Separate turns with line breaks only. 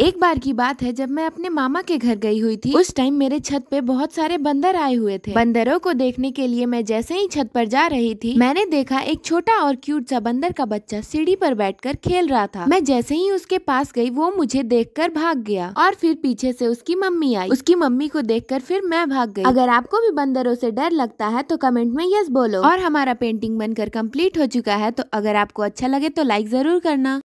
एक बार की बात है जब मैं अपने मामा के घर गई हुई थी उस टाइम मेरे छत पे बहुत सारे बंदर आए हुए थे बंदरों को देखने के लिए मैं जैसे ही छत पर जा रही थी मैंने देखा एक छोटा और क्यूट सा बंदर का बच्चा सीढ़ी पर बैठकर खेल रहा था मैं जैसे ही उसके पास गई वो मुझे कर भाग गया और फिर पीछे से उसकी मम्मी आई उसकी मम्मी को कर फिर मैं भाग गई अगर आपको भी बंदरों से डर लगता है तो कमेंट में यस बोलो और हमारा पेंटिंग बनकर कम्प्लीट हो चुका है तो अगर आपको अच्छा लगे तो लाइक जरूर करना